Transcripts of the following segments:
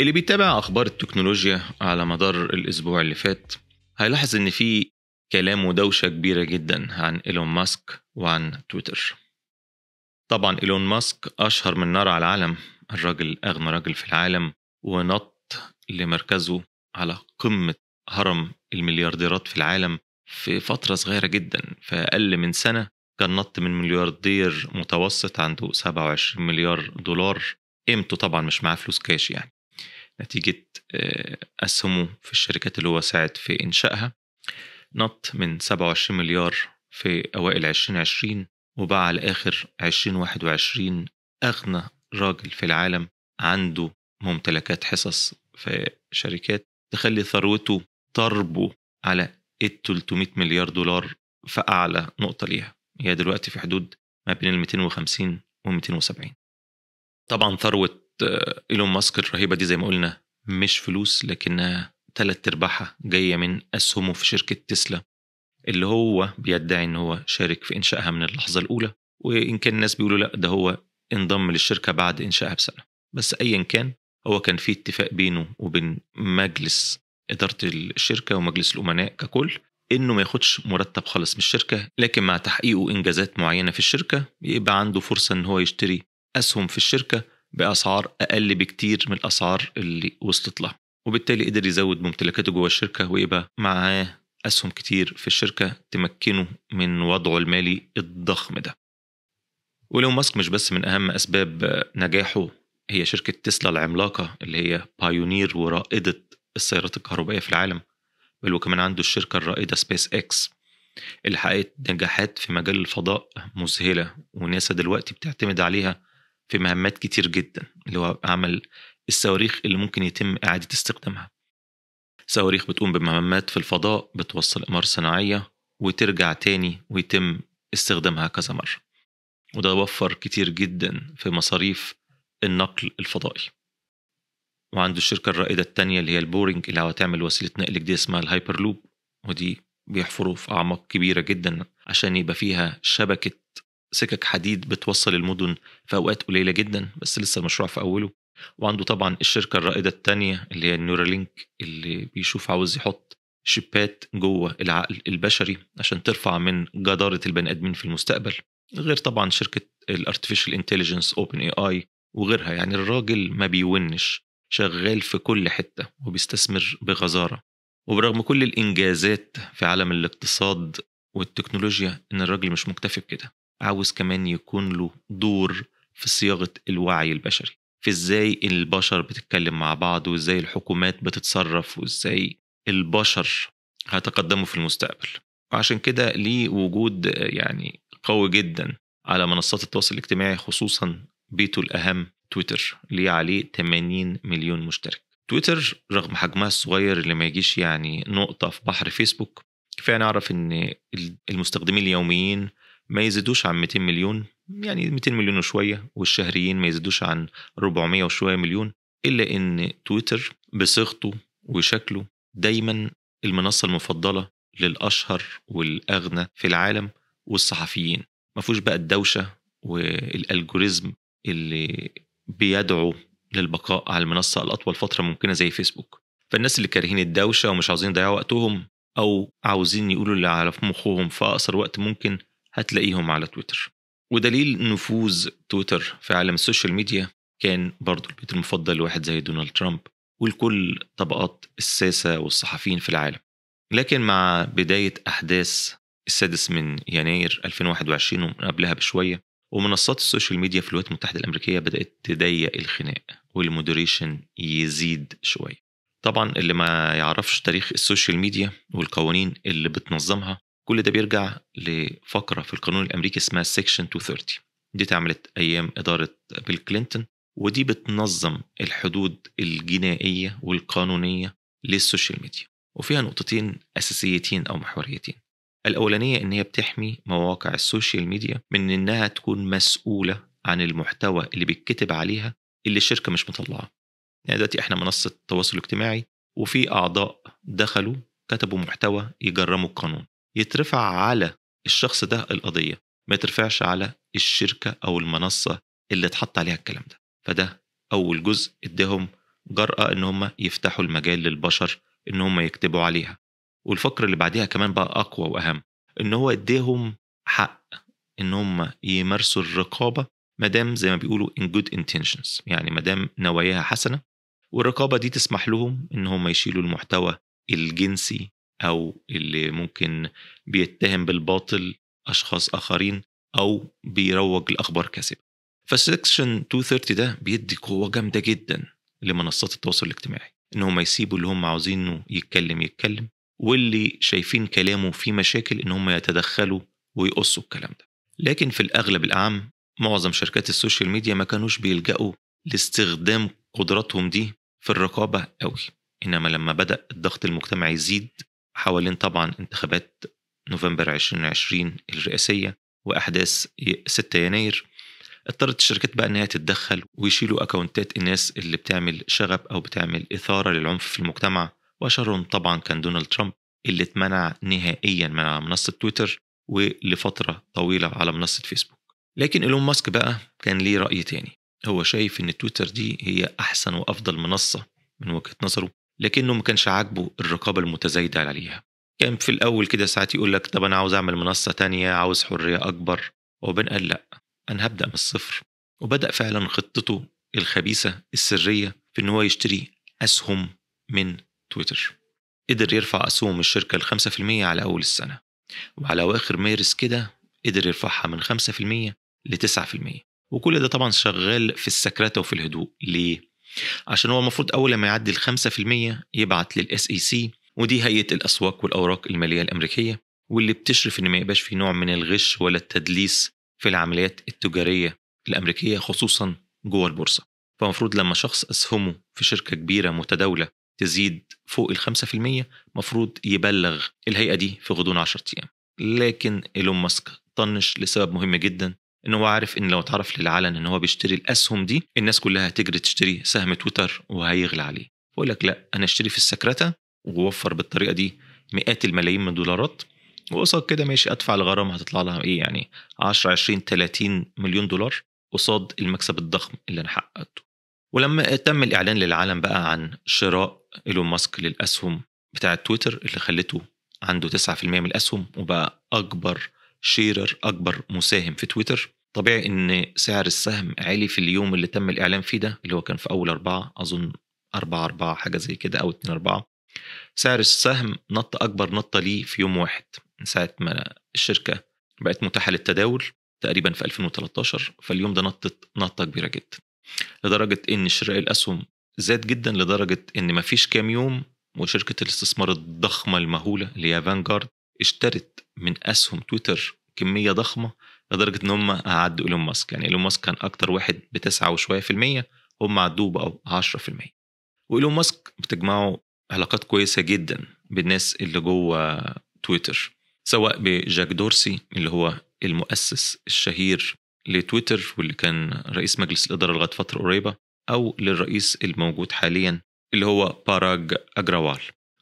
اللي بيتابع اخبار التكنولوجيا على مدار الاسبوع اللي فات هيلاحظ ان في كلام ودوشه كبيره جدا عن ايلون ماسك وعن تويتر طبعا ايلون ماسك اشهر من نار على العالم الراجل اغنى راجل في العالم ونط لمركزه على قمه هرم المليارديرات في العالم في فتره صغيره جدا في اقل من سنه كان نط من ملياردير متوسط عنده 27 مليار دولار قيمته طبعا مش معاه فلوس كاش يعني نتيجة أسهمه في الشركات اللي هو ساعد في إنشائها نط من 27 مليار في أوائل 2020 وباع على آخر 2021 أغنى راجل في العالم عنده ممتلكات حصص في شركات تخلي ثروته تربو على 300 إيه مليار دولار في أعلى نقطة ليها هي دلوقتي في حدود ما بين ال 250 و 270 طبعا ثروة ايلون ماسك الرهيبه دي زي ما قلنا مش فلوس لكنها ثلاث ارباعها جايه من اسهمه في شركه تسلا اللي هو بيدعي ان هو شارك في انشائها من اللحظه الاولى وان كان الناس بيقولوا لا ده هو انضم للشركه بعد انشائها بسنه بس ايا كان هو كان في اتفاق بينه وبين مجلس اداره الشركه ومجلس الامناء ككل انه ما ياخدش مرتب خالص من الشركه لكن مع تحقيقه انجازات معينه في الشركه يبقى عنده فرصه ان هو يشتري اسهم في الشركه باسعار اقل بكتير من الاسعار اللي وصلت لها وبالتالي قدر يزود ممتلكاته جوه الشركه ويبقى معاه اسهم كتير في الشركه تمكنه من وضعه المالي الضخم ده ولو ماسك مش بس من اهم اسباب نجاحه هي شركه تسلا العملاقه اللي هي بايونير ورائده السيارات الكهربائيه في العالم بل وكمان عنده الشركه الرائده سبيس اكس اللي حققت نجاحات في مجال الفضاء مذهله وناسا دلوقتي بتعتمد عليها في مهمات كتير جدا اللي هو عمل الصواريخ اللي ممكن يتم إعادة استخدامها صواريخ بتقوم بمهمات في الفضاء بتوصل أقمار صناعية وترجع تاني ويتم استخدامها كذا مرة وده وفر كتير جدا في مصاريف النقل الفضائي وعنده الشركة الرائدة التانية اللي هي البورينج اللي تعمل وسيلة نقل جديدة اسمها الهايبر لوب ودي بيحفروا في أعماق كبيرة جدا عشان يبقى فيها شبكة سكك حديد بتوصل المدن في أوقات قليلة جدا بس لسه المشروع في أوله وعنده طبعا الشركة الرائدة الثانية اللي هي النيورالينك اللي بيشوف عاوز يحط شيبات جوه العقل البشري عشان ترفع من جدارة البني آدمين في المستقبل غير طبعا شركة الارتفيشال انتليجنس اوبن اي اي وغيرها يعني الراجل ما بيونش شغال في كل حتة وبيستثمر بغزارة وبرغم كل الإنجازات في عالم الاقتصاد والتكنولوجيا إن الراجل مش مكتفي بكده عاوز كمان يكون له دور في صياغة الوعي البشري في ازاي البشر بتتكلم مع بعض وازاي الحكومات بتتصرف وازاي البشر هيتقدموا في المستقبل وعشان كده ليه وجود يعني قوي جدا على منصات التواصل الاجتماعي خصوصا بيته الأهم تويتر ليه عليه 80 مليون مشترك تويتر رغم حجمها الصغير اللي ما يجيش يعني نقطة في بحر فيسبوك كفاية نعرف إن المستخدمين اليوميين ما يزيدوش عن 200 مليون يعني 200 مليون وشويه والشهريين ما يزيدوش عن 400 وشويه مليون الا ان تويتر بصيغته وشكله دايما المنصه المفضله للاشهر والاغنى في العالم والصحفيين ما فيهوش بقى الدوشه والالجوريزم اللي بيدعو للبقاء على المنصه لاطول فتره ممكنه زي فيسبوك فالناس اللي كارهين الدوشه ومش عاوزين يضيعوا وقتهم او عاوزين يقولوا اللي على مخهم في اقصر وقت ممكن هتلاقيهم على تويتر ودليل نفوذ تويتر في عالم السوشيال ميديا كان برضه البيت المفضل لواحد زي دونالد ترامب ولكل طبقات الساسة والصحفيين في العالم لكن مع بداية أحداث السادس من يناير 2021 ومن قبلها بشوية ومنصات السوشيال ميديا في الولايات المتحدة الأمريكية بدأت تضيق الخناق والمودريشن يزيد شوية طبعا اللي ما يعرفش تاريخ السوشيال ميديا والقوانين اللي بتنظمها كل ده بيرجع لفقره في القانون الامريكي اسمها سيكشن 230 دي اتعملت ايام اداره بيل كلينتون ودي بتنظم الحدود الجنائيه والقانونيه للسوشيال ميديا وفيها نقطتين اساسيتين او محوريتين الاولانيه ان هي بتحمي مواقع السوشيال ميديا من انها تكون مسؤوله عن المحتوى اللي بيتكتب عليها اللي الشركه مش مطلعه يعني دلوقتي احنا منصه تواصل اجتماعي وفي اعضاء دخلوا كتبوا محتوى يجرموا القانون يترفع على الشخص ده القضيه ما يترفعش على الشركه او المنصه اللي اتحط عليها الكلام ده فده اول جزء اداهم جرأة ان هم يفتحوا المجال للبشر ان هم يكتبوا عليها والفكرة اللي بعديها كمان بقى اقوى واهم ان هو اداهم حق ان هم يمارسوا الرقابه ما دام زي ما بيقولوا ان جود انتنشنز يعني ما دام نواياها حسنه والرقابه دي تسمح لهم ان هم يشيلوا المحتوى الجنسي او اللي ممكن بيتهم بالباطل اشخاص اخرين او بيروج لاخبار كاذبه فالسكشن 230 ده بيدي قوه جامده جدا لمنصات التواصل الاجتماعي ان هم يسيبوا اللي هم عاوزينه يتكلم يتكلم واللي شايفين كلامه فيه مشاكل ان هم يتدخلوا ويقصوا الكلام ده لكن في الاغلب الاعم معظم شركات السوشيال ميديا ما كانوش بيلجأوا لاستخدام قدراتهم دي في الرقابه قوي انما لما بدا الضغط المجتمعي يزيد حوالين طبعا انتخابات نوفمبر 2020 الرئاسية وأحداث 6 يناير اضطرت الشركات بقى انها تتدخل ويشيلوا اكونتات الناس اللي بتعمل شغب او بتعمل اثاره للعنف في المجتمع واشهرهم طبعا كان دونالد ترامب اللي اتمنع نهائيا من على منصه تويتر ولفتره طويله على منصه فيسبوك لكن ايلون ماسك بقى كان ليه راي تاني هو شايف ان تويتر دي هي احسن وافضل منصه من وجهه نظره لكنه ما كانش عاجبه الرقابه المتزايده عليها كان في الاول كده ساعات يقول لك طب انا عاوز اعمل منصه تانية عاوز حريه اكبر وبين قال لا انا هبدا من الصفر وبدا فعلا خطته الخبيثه السريه في ان هو يشتري اسهم من تويتر قدر يرفع اسهم الشركه ل 5% على اول السنه وعلى اواخر مارس كده قدر يرفعها من 5% ل 9% وكل ده طبعا شغال في السكرته وفي الهدوء ليه عشان هو المفروض أول لما يعدي ال 5% يبعت للإس إي سي ودي هيئة الأسواق والأوراق المالية الأمريكية واللي بتشرف إن ما يبقاش في نوع من الغش ولا التدليس في العمليات التجارية الأمريكية خصوصا جوه البورصة فمفروض لما شخص أسهمه في شركة كبيرة متداولة تزيد فوق ال 5% المفروض مفروض يبلغ الهيئة دي في غضون 10 أيام لكن إيلون ماسك طنش لسبب مهم جدا انه هو عارف ان لو اتعرف للعلن ان هو بيشتري الاسهم دي الناس كلها هتجري تشتري سهم تويتر وهيغلى عليه بقول لك لا انا اشتري في السكرته ووفر بالطريقه دي مئات الملايين من الدولارات وقصاد كده ماشي ادفع الغرامه هتطلع لها ايه يعني 10 20 30 مليون دولار قصاد المكسب الضخم اللي انا حققته ولما تم الاعلان للعالم بقى عن شراء ايلون ماسك للاسهم بتاعه تويتر اللي خلته عنده 9% من الاسهم وبقى اكبر شيرر اكبر مساهم في تويتر طبيعي ان سعر السهم عالي في اليوم اللي تم الاعلان فيه ده اللي هو كان في اول أربعة اظن أربعة أربعة حاجة زي كده أو اتنين أربعة سعر السهم نط أكبر نطة ليه في يوم واحد من ساعة ما الشركة بقت متاحة للتداول تقريبا في 2013 فاليوم ده نطت نطة كبيرة جدا لدرجة إن شراء الأسهم زاد جدا لدرجة إن مفيش كام يوم وشركة الاستثمار الضخمة المهولة اللي هي فانجارد اشترت من أسهم تويتر كمية ضخمة لدرجه ان هم عدوا ايلون ماسك يعني ايلون ماسك كان اكتر واحد بتسعة وشويه في المية هم عدوه بقوا 10% وايلون ماسك بتجمعه علاقات كويسه جدا بالناس اللي جوه تويتر سواء بجاك دورسي اللي هو المؤسس الشهير لتويتر واللي كان رئيس مجلس الإدارة لغاية فترة قريبة أو للرئيس الموجود حاليا اللي هو باراج أجراوال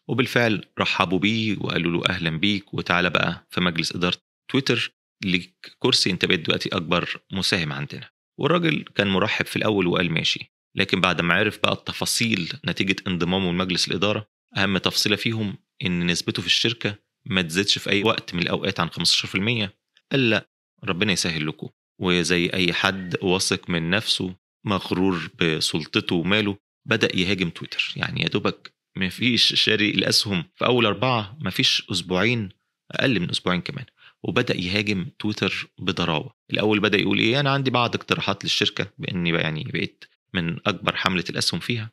وبالفعل رحبوا بيه وقالوا له أهلا بيك وتعالى بقى في مجلس إدارة تويتر ليك كرسي انت بقيت دلوقتي اكبر مساهم عندنا والراجل كان مرحب في الاول وقال ماشي لكن بعد ما عرف بقى التفاصيل نتيجه انضمامه لمجلس الاداره اهم تفصيله فيهم ان نسبته في الشركه ما تزيدش في اي وقت من الاوقات عن 15% قال لا ربنا يسهل لكم وزي اي حد واثق من نفسه مغرور بسلطته وماله بدا يهاجم تويتر يعني يا دوبك ما فيش شاري الاسهم في اول اربعه ما فيش اسبوعين اقل من اسبوعين كمان وبدا يهاجم تويتر بضراوه الاول بدا يقول ايه انا عندي بعض اقتراحات للشركه باني بقى يعني بقيت من اكبر حمله الاسهم فيها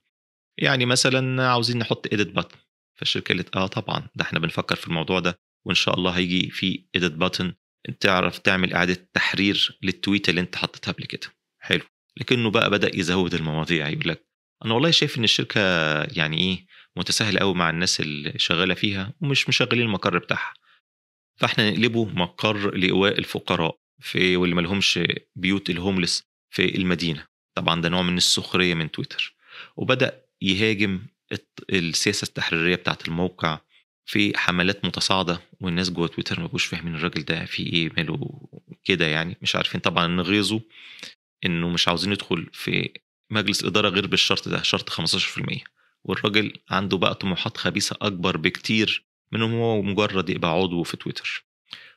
يعني مثلا عاوزين نحط ايديت باتن فالشركه قالت اه طبعا ده احنا بنفكر في الموضوع ده وان شاء الله هيجي في ايديت باتن تعرف تعمل اعاده تحرير للتويته اللي انت حطيتها قبل كده حلو لكنه بقى بدا يزود المواضيع يقول لك انا والله شايف ان الشركه يعني ايه متساهله قوي مع الناس اللي شغاله فيها ومش مشغلين المقر بتاعها فاحنا نقلبه مقر لإيواء الفقراء في واللي مالهمش بيوت الهوملس في المدينة طبعا ده نوع من السخرية من تويتر وبدأ يهاجم السياسة التحريرية بتاعة الموقع في حملات متصاعدة والناس جوه تويتر ما بقوش فاهمين الراجل ده في ايه ماله كده يعني مش عارفين طبعا ان غيظه انه مش عاوزين يدخل في مجلس إدارة غير بالشرط ده شرط 15% والراجل عنده بقى طموحات خبيثة أكبر بكتير من هو مجرد يبقى عضو في تويتر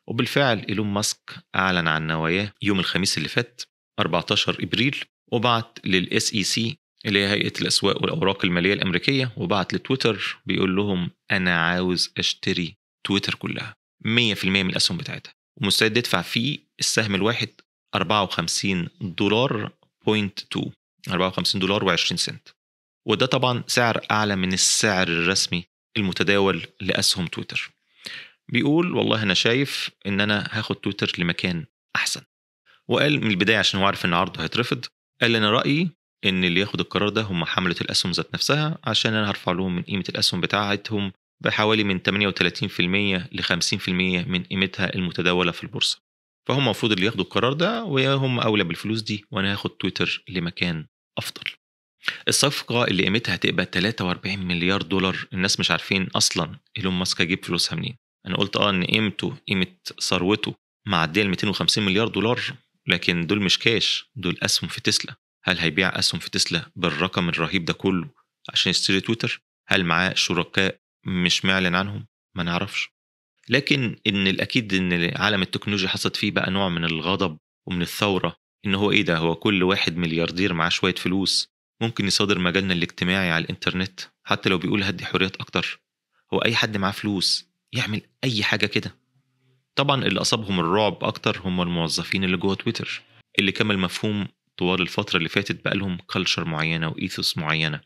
وبالفعل إيلون ماسك أعلن عن نواياه يوم الخميس اللي فات 14 إبريل وبعت للإس إي سي اللي هي هيئة الأسواق والأوراق المالية الأمريكية وبعت لتويتر بيقول لهم أنا عاوز أشتري تويتر كلها 100% من الأسهم بتاعتها ومستعد يدفع فيه السهم الواحد 54 دولار بوينت 2 54 دولار و20 سنت وده طبعا سعر أعلى من السعر الرسمي المتداول لأسهم تويتر بيقول والله أنا شايف إن أنا هاخد تويتر لمكان أحسن وقال من البداية عشان هو عارف إن عرضه هيترفض قال أنا رأيي إن اللي ياخد القرار ده هم حملة الأسهم ذات نفسها عشان أنا هرفع لهم من قيمة الأسهم بتاعتهم بحوالي من 38% ل 50% من قيمتها المتداولة في البورصة فهم المفروض اللي ياخدوا القرار ده وهم أولى بالفلوس دي وأنا هاخد تويتر لمكان أفضل الصفقة اللي قيمتها هتبقى 43 مليار دولار الناس مش عارفين أصلا إيلون ماسك هيجيب فلوسها منين أنا قلت أه إن قيمته قيمة ثروته معدية ال 250 مليار دولار لكن دول مش كاش دول أسهم في تسلا هل هيبيع أسهم في تسلا بالرقم الرهيب ده كله عشان يشتري تويتر هل معاه شركاء مش معلن عنهم ما نعرفش لكن ان الاكيد ان عالم التكنولوجيا حصلت فيه بقى نوع من الغضب ومن الثوره ان هو ايه ده هو كل واحد ملياردير معاه شويه فلوس ممكن يصادر مجالنا الاجتماعي على الانترنت حتى لو بيقول هدي حريات اكتر هو اي حد معاه فلوس يعمل اي حاجه كده طبعا اللي اصابهم الرعب اكتر هم الموظفين اللي جوه تويتر اللي كما المفهوم طوال الفتره اللي فاتت بقى لهم كلتشر معينه وايثوس معينه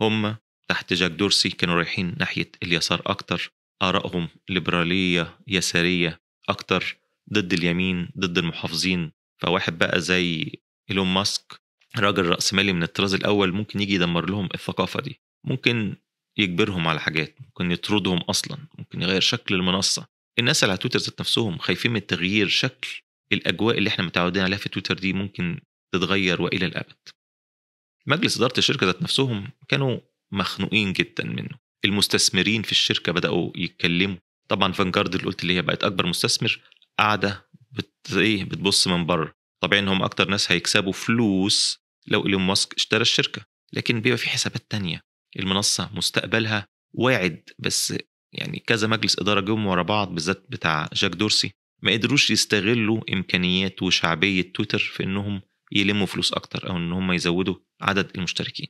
هم تحت جاك دورسي كانوا رايحين ناحيه اليسار اكتر ارائهم ليبراليه يساريه اكتر ضد اليمين ضد المحافظين فواحد بقى زي ايلون ماسك راجل رأسمالي من الطراز الأول ممكن يجي يدمر لهم الثقافة دي ممكن يجبرهم على حاجات ممكن يطردهم أصلا ممكن يغير شكل المنصة الناس اللي على تويتر ذات نفسهم خايفين من تغيير شكل الأجواء اللي احنا متعودين عليها في تويتر دي ممكن تتغير وإلى الأبد مجلس إدارة الشركة ذات نفسهم كانوا مخنوقين جدا منه المستثمرين في الشركة بدأوا يتكلموا طبعا فانجارد اللي قلت اللي هي بقت أكبر مستثمر قاعدة بت... إيه بتبص من بره طبيعي إن هم أكتر ناس هيكسبوا فلوس لو إيلون ماسك اشترى الشركة لكن بيبقى في حسابات تانية المنصة مستقبلها واعد بس يعني كذا مجلس إدارة جم ورا بعض بالذات بتاع جاك دورسي ما قدروش يستغلوا إمكانيات وشعبية تويتر في إنهم يلموا فلوس أكتر أو إن هم يزودوا عدد المشتركين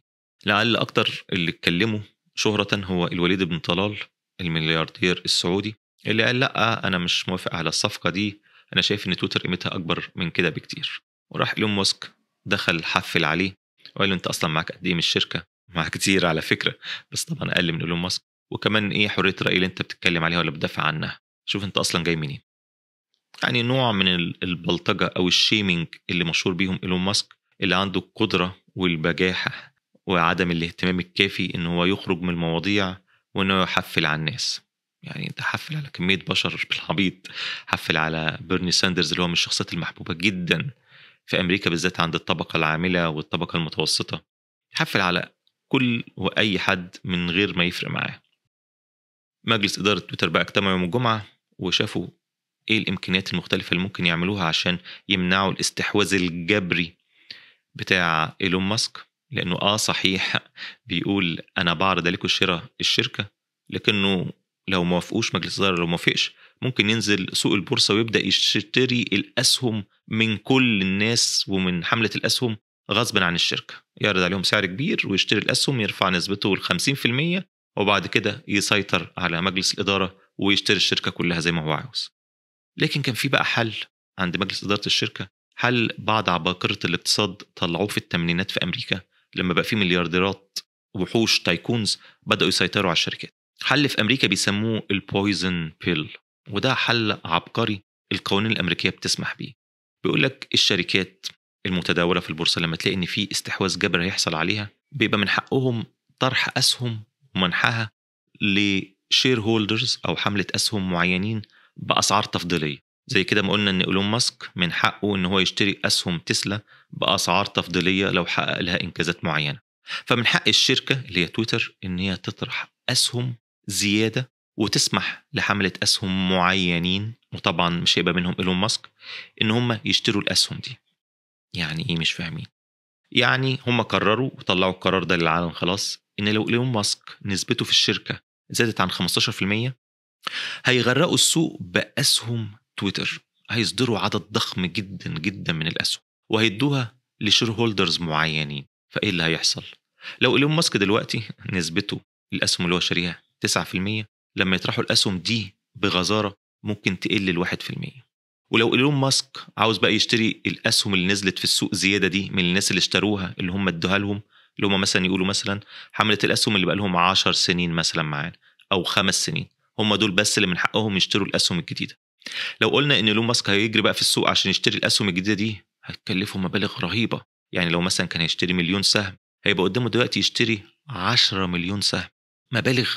لعل أكتر اللي اتكلموا شهرة هو الوليد بن طلال الملياردير السعودي اللي قال لا أنا مش موافق على الصفقة دي أنا شايف إن تويتر قيمتها أكبر من كده بكتير وراح إيلون ماسك دخل حفل عليه وقال له انت اصلا معاك قد ايه من الشركه؟ معاك كتير على فكره بس طبعا اقل من ايلون ماسك وكمان ايه حريه الراي اللي انت بتتكلم عليها ولا بتدافع عنها شوف انت اصلا جاي منين يعني نوع من البلطجه او الشيمينج اللي مشهور بيهم ايلون ماسك اللي عنده القدره والبجاحه وعدم الاهتمام الكافي ان هو يخرج من المواضيع وانه يحفل على الناس يعني انت حفل على كميه بشر بالعبيط حفل على بيرني ساندرز اللي هو من الشخصيات المحبوبه جدا في أمريكا بالذات عند الطبقة العاملة والطبقة المتوسطة يحفل على كل وأي حد من غير ما يفرق معاه مجلس إدارة تويتر بقى اجتمع يوم الجمعة وشافوا إيه الإمكانيات المختلفة اللي ممكن يعملوها عشان يمنعوا الاستحواذ الجبري بتاع إيلون ماسك لأنه آه صحيح بيقول أنا بعرض عليكم شراء الشركة لكنه لو ما وافقوش مجلس الاداره لو ما وافقش ممكن ينزل سوق البورصه ويبدا يشتري الاسهم من كل الناس ومن حمله الاسهم غصبا عن الشركه يعرض عليهم سعر كبير ويشتري الاسهم يرفع نسبته ل 50% وبعد كده يسيطر على مجلس الاداره ويشتري الشركه كلها زي ما هو عاوز لكن كان في بقى حل عند مجلس اداره الشركه حل بعض عباقره الاقتصاد طلعوه في الثمانينات في امريكا لما بقى في مليارديرات وحوش تايكونز بداوا يسيطروا على الشركات حل في امريكا بيسموه البويزن بيل وده حل عبقري القوانين الامريكيه بتسمح بيه بيقول لك الشركات المتداوله في البورصه لما تلاقي ان في استحواذ جبري هيحصل عليها بيبقى من حقهم طرح اسهم ومنحها لشير هولدرز او حمله اسهم معينين باسعار تفضيليه زي كده ما قلنا ان ايلون ماسك من حقه ان هو يشتري اسهم تسلا باسعار تفضيليه لو حقق لها انجازات معينه فمن حق الشركه اللي هي تويتر ان هي تطرح اسهم زياده وتسمح لحمله اسهم معينين وطبعا مش هيبقى منهم ايلون ماسك ان هم يشتروا الاسهم دي يعني ايه مش فاهمين يعني هم قرروا وطلعوا القرار ده للعالم خلاص ان لو ايلون ماسك نسبته في الشركه زادت عن 15% هيغرقوا السوق باسهم تويتر هيصدروا عدد ضخم جدا جدا من الاسهم وهيدوها لشير هولدرز معينين فايه اللي هيحصل لو ايلون ماسك دلوقتي نسبته الاسهم اللي هو شاريها 9% لما يطرحوا الاسهم دي بغزاره ممكن تقل ل 1% ولو ايلون ماسك عاوز بقى يشتري الاسهم اللي نزلت في السوق زياده دي من الناس اللي اشتروها اللي هم ادوها لهم اللي هم مثلا يقولوا مثلا حمله الاسهم اللي بقى لهم 10 سنين مثلا معانا او خمس سنين هم دول بس اللي من حقهم يشتروا الاسهم الجديده لو قلنا ان ايلون ماسك هيجري بقى في السوق عشان يشتري الاسهم الجديده دي هتكلفه مبالغ رهيبه يعني لو مثلا كان هيشتري مليون سهم هيبقى قدامه دلوقتي يشتري 10 مليون سهم مبالغ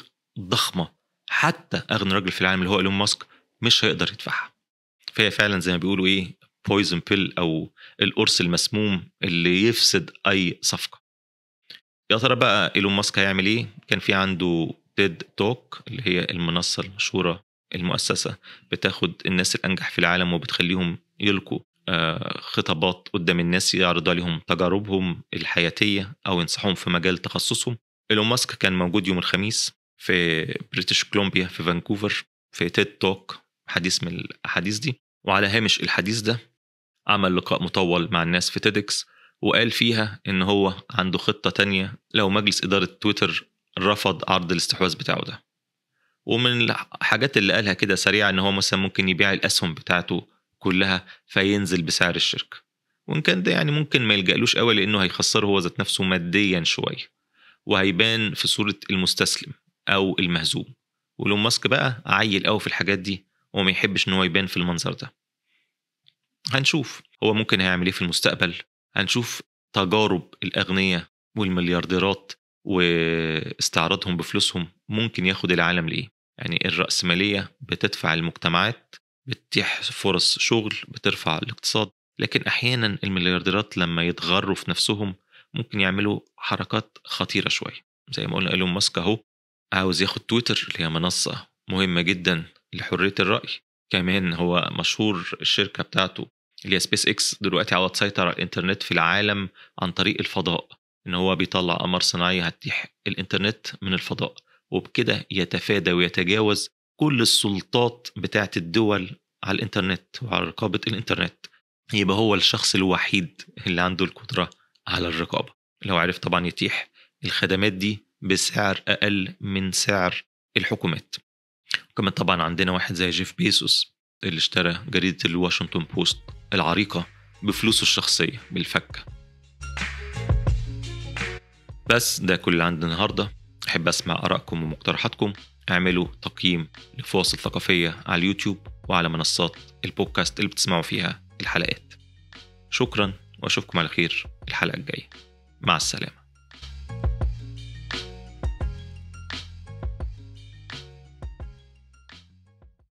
ضخمه حتى اغنى رجل في العالم اللي هو ايلون ماسك مش هيقدر يدفعها فهي فعلا زي ما بيقولوا ايه بويزن بيل او القرص المسموم اللي يفسد اي صفقه يا ترى بقى ايلون ماسك هيعمل ايه كان في عنده تيد توك اللي هي المنصه المشهوره المؤسسه بتاخد الناس الانجح في العالم وبتخليهم يلقوا آه، خطابات قدام الناس يعرضوا عليهم تجاربهم الحياتيه او ينصحهم في مجال تخصصهم ايلون ماسك كان موجود يوم الخميس في بريتش كولومبيا في فانكوفر في تيد توك حديث من الاحاديث دي وعلى هامش الحديث ده عمل لقاء مطول مع الناس في تيدكس وقال فيها ان هو عنده خطه تانية لو مجلس اداره تويتر رفض عرض الاستحواذ بتاعه ده ومن الحاجات اللي قالها كده سريعه ان هو مثلا ممكن يبيع الاسهم بتاعته كلها فينزل بسعر الشركه وان كان ده يعني ممكن ما يلجألوش قوي لانه هيخسره هو ذات نفسه ماديا شويه وهيبان في صوره المستسلم او المهزوم ولون ماسك بقى عيل قوي في الحاجات دي وما يحبش ان هو يبان في المنظر ده هنشوف هو ممكن هيعمل ايه في المستقبل هنشوف تجارب الاغنياء والمليارديرات واستعراضهم بفلوسهم ممكن ياخد العالم لايه يعني الرأسمالية بتدفع المجتمعات بتتيح فرص شغل بترفع الاقتصاد لكن أحيانا المليارديرات لما يتغروا في نفسهم ممكن يعملوا حركات خطيرة شوية زي ما قلنا ايلون ماسك اهو عاوز ياخد تويتر اللي هي منصة مهمة جدا لحرية الرأي كمان هو مشهور الشركة بتاعته اللي هي سبيس اكس دلوقتي عاوز تسيطر على الانترنت في العالم عن طريق الفضاء ان هو بيطلع قمر صناعي هتتيح الانترنت من الفضاء وبكده يتفادى ويتجاوز كل السلطات بتاعة الدول على الانترنت وعلى رقابة الانترنت يبقى هو الشخص الوحيد اللي عنده القدرة على الرقابة لو عرف طبعا يتيح الخدمات دي بسعر أقل من سعر الحكومات وكمان طبعا عندنا واحد زي جيف بيسوس اللي اشترى جريدة الواشنطن بوست العريقة بفلوسه الشخصية بالفكة بس ده كل اللي عندنا النهاردة أحب أسمع آرائكم ومقترحاتكم اعملوا تقييم لفواصل ثقافية على اليوتيوب وعلى منصات البودكاست اللي بتسمعوا فيها الحلقات شكرا وأشوفكم على خير الحلقة الجاية مع السلامة